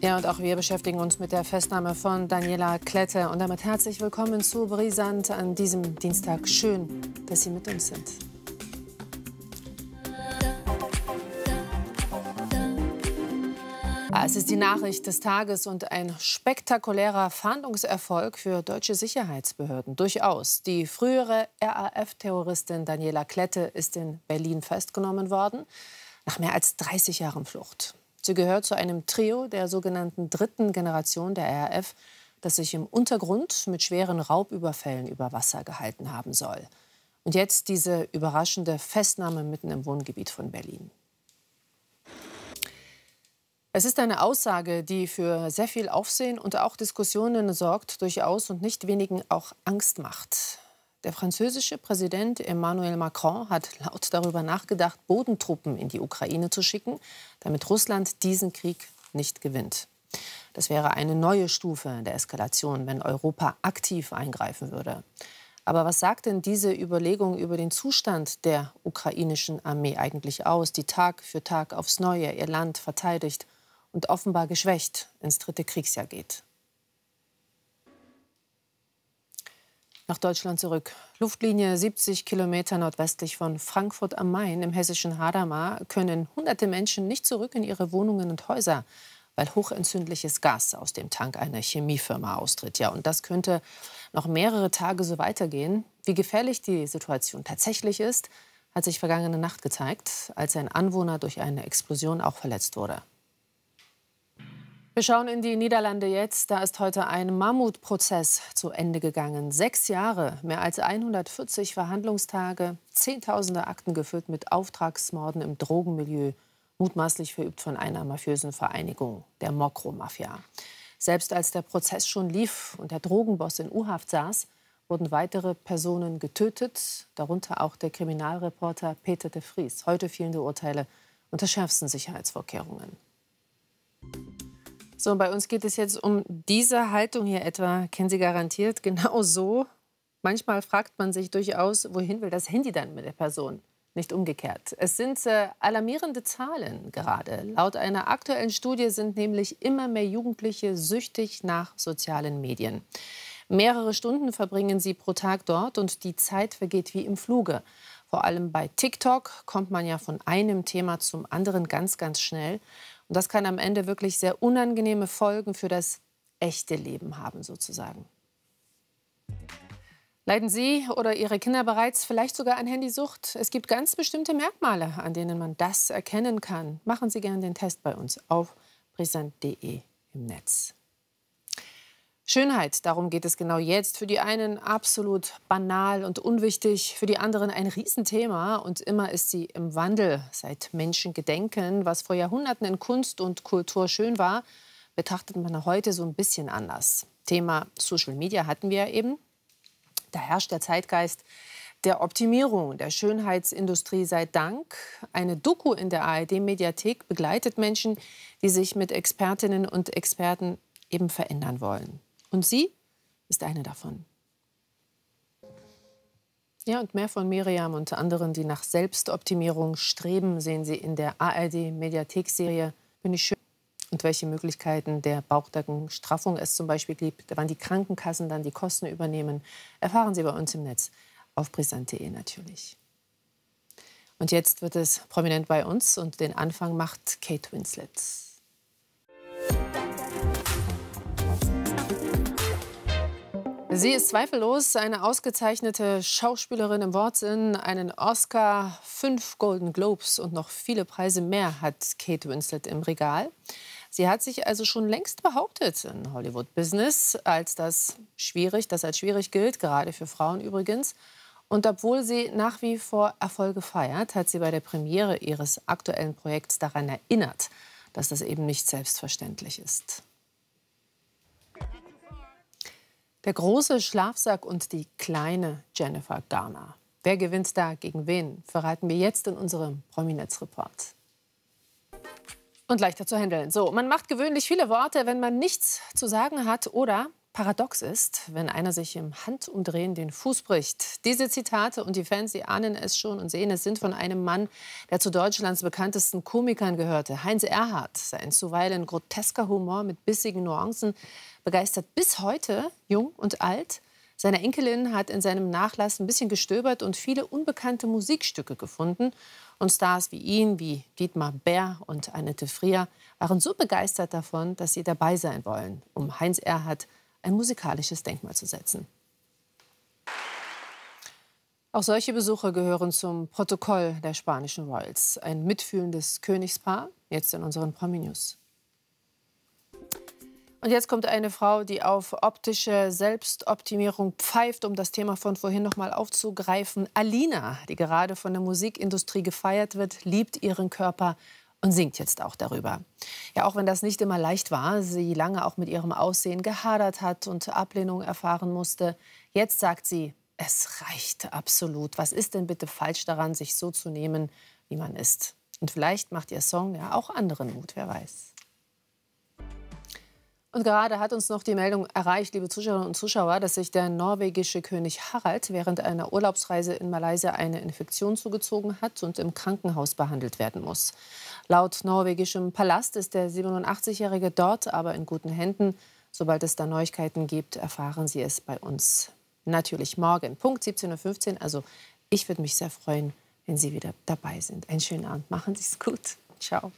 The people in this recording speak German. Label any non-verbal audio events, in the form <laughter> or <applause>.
Ja, und auch wir beschäftigen uns mit der Festnahme von Daniela Klette. Und damit herzlich willkommen zu Brisant an diesem Dienstag. Schön, dass Sie mit uns sind. Ah, es ist die Nachricht des Tages und ein spektakulärer Fahndungserfolg für deutsche Sicherheitsbehörden. Durchaus. Die frühere RAF-Terroristin Daniela Klette ist in Berlin festgenommen worden, nach mehr als 30 Jahren Flucht. Sie gehört zu einem Trio der sogenannten dritten Generation der RAF, das sich im Untergrund mit schweren Raubüberfällen über Wasser gehalten haben soll. Und jetzt diese überraschende Festnahme mitten im Wohngebiet von Berlin. Es ist eine Aussage, die für sehr viel Aufsehen und auch Diskussionen sorgt durchaus und nicht wenigen auch Angst macht. Der französische Präsident Emmanuel Macron hat laut darüber nachgedacht, Bodentruppen in die Ukraine zu schicken, damit Russland diesen Krieg nicht gewinnt. Das wäre eine neue Stufe der Eskalation, wenn Europa aktiv eingreifen würde. Aber was sagt denn diese Überlegung über den Zustand der ukrainischen Armee eigentlich aus, die Tag für Tag aufs Neue ihr Land verteidigt und offenbar geschwächt ins dritte Kriegsjahr geht? nach Deutschland zurück. Luftlinie 70 Kilometer nordwestlich von Frankfurt am Main im hessischen Hadamar können hunderte Menschen nicht zurück in ihre Wohnungen und Häuser, weil hochentzündliches Gas aus dem Tank einer Chemiefirma austritt. Ja, und das könnte noch mehrere Tage so weitergehen. Wie gefährlich die Situation tatsächlich ist, hat sich vergangene Nacht gezeigt, als ein Anwohner durch eine Explosion auch verletzt wurde. Wir schauen in die Niederlande jetzt. Da ist heute ein Mammutprozess zu Ende gegangen. Sechs Jahre, mehr als 140 Verhandlungstage, Zehntausende Akten gefüllt mit Auftragsmorden im Drogenmilieu, mutmaßlich verübt von einer mafiösen Vereinigung, der Mokro-Mafia. Selbst als der Prozess schon lief und der Drogenboss in U-Haft saß, wurden weitere Personen getötet, darunter auch der Kriminalreporter Peter de Vries. Heute fielen die Urteile unter schärfsten Sicherheitsvorkehrungen. So, bei uns geht es jetzt um diese Haltung hier etwa. Kennen Sie garantiert <laughs> genau so? Manchmal fragt man sich durchaus, wohin will das Handy dann mit der Person? Nicht umgekehrt. Es sind äh, alarmierende Zahlen gerade. Laut einer aktuellen Studie sind nämlich immer mehr Jugendliche süchtig nach sozialen Medien. Mehrere Stunden verbringen sie pro Tag dort und die Zeit vergeht wie im Fluge. Vor allem bei TikTok kommt man ja von einem Thema zum anderen ganz, ganz schnell. Und das kann am Ende wirklich sehr unangenehme Folgen für das echte Leben haben, sozusagen. Leiden Sie oder Ihre Kinder bereits vielleicht sogar an Handysucht? Es gibt ganz bestimmte Merkmale, an denen man das erkennen kann. Machen Sie gerne den Test bei uns auf brisant.de im Netz. Schönheit, darum geht es genau jetzt. Für die einen absolut banal und unwichtig, für die anderen ein Riesenthema. Und immer ist sie im Wandel. Seit Menschen gedenken, was vor Jahrhunderten in Kunst und Kultur schön war, betrachtet man heute so ein bisschen anders. Thema Social Media hatten wir ja eben. Da herrscht der Zeitgeist der Optimierung der Schönheitsindustrie sei Dank. Eine Doku in der ARD-Mediathek begleitet Menschen, die sich mit Expertinnen und Experten eben verändern wollen. Und sie ist eine davon. Ja, und mehr von Miriam unter anderen, die nach Selbstoptimierung streben, sehen Sie in der ard Mediathekserie serie Bin ich schön? Und welche Möglichkeiten der Bauchdeckenstraffung es zum Beispiel gibt, wann die Krankenkassen dann die Kosten übernehmen, erfahren Sie bei uns im Netz auf brisant.de natürlich. Und jetzt wird es prominent bei uns und den Anfang macht Kate Winslet. Sie ist zweifellos eine ausgezeichnete Schauspielerin im Wortsinn. Einen Oscar, fünf Golden Globes und noch viele Preise mehr hat Kate Winslet im Regal. Sie hat sich also schon längst behauptet in Hollywood-Business, als das schwierig, das als schwierig gilt, gerade für Frauen übrigens. Und obwohl sie nach wie vor Erfolge feiert, hat sie bei der Premiere ihres aktuellen Projekts daran erinnert, dass das eben nicht selbstverständlich ist. Der große Schlafsack und die kleine Jennifer Garner. Wer gewinnt da gegen wen, verraten wir jetzt in unserem Prominenz-Report. Und leichter zu handeln. So, man macht gewöhnlich viele Worte, wenn man nichts zu sagen hat oder Paradox ist, wenn einer sich im Handumdrehen den Fuß bricht. Diese Zitate und die Fans, sie ahnen es schon und sehen es, sind von einem Mann, der zu Deutschlands bekanntesten Komikern gehörte, Heinz Erhardt. Sein zuweilen grotesker Humor mit bissigen Nuancen begeistert bis heute jung und alt. Seine Enkelin hat in seinem Nachlass ein bisschen gestöbert und viele unbekannte Musikstücke gefunden. Und Stars wie ihn, wie Dietmar Bär und Annette Frier, waren so begeistert davon, dass sie dabei sein wollen, um Heinz Erhardt ein musikalisches Denkmal zu setzen. Auch solche Besucher gehören zum Protokoll der spanischen Royals. Ein mitfühlendes Königspaar, jetzt in unseren Promi-News. Und jetzt kommt eine Frau, die auf optische Selbstoptimierung pfeift, um das Thema von vorhin nochmal aufzugreifen. Alina, die gerade von der Musikindustrie gefeiert wird, liebt ihren Körper und singt jetzt auch darüber. Ja, auch wenn das nicht immer leicht war, sie lange auch mit ihrem Aussehen gehadert hat und Ablehnung erfahren musste, jetzt sagt sie, es reicht absolut. Was ist denn bitte falsch daran, sich so zu nehmen, wie man ist? Und vielleicht macht ihr Song ja auch anderen Mut, wer weiß. Und gerade hat uns noch die Meldung erreicht, liebe Zuschauerinnen und Zuschauer, dass sich der norwegische König Harald während einer Urlaubsreise in Malaysia eine Infektion zugezogen hat und im Krankenhaus behandelt werden muss. Laut norwegischem Palast ist der 87-Jährige dort aber in guten Händen. Sobald es da Neuigkeiten gibt, erfahren Sie es bei uns. Natürlich morgen, Punkt 17.15 Uhr. Also ich würde mich sehr freuen, wenn Sie wieder dabei sind. Einen schönen Abend, machen Sie es gut. Ciao.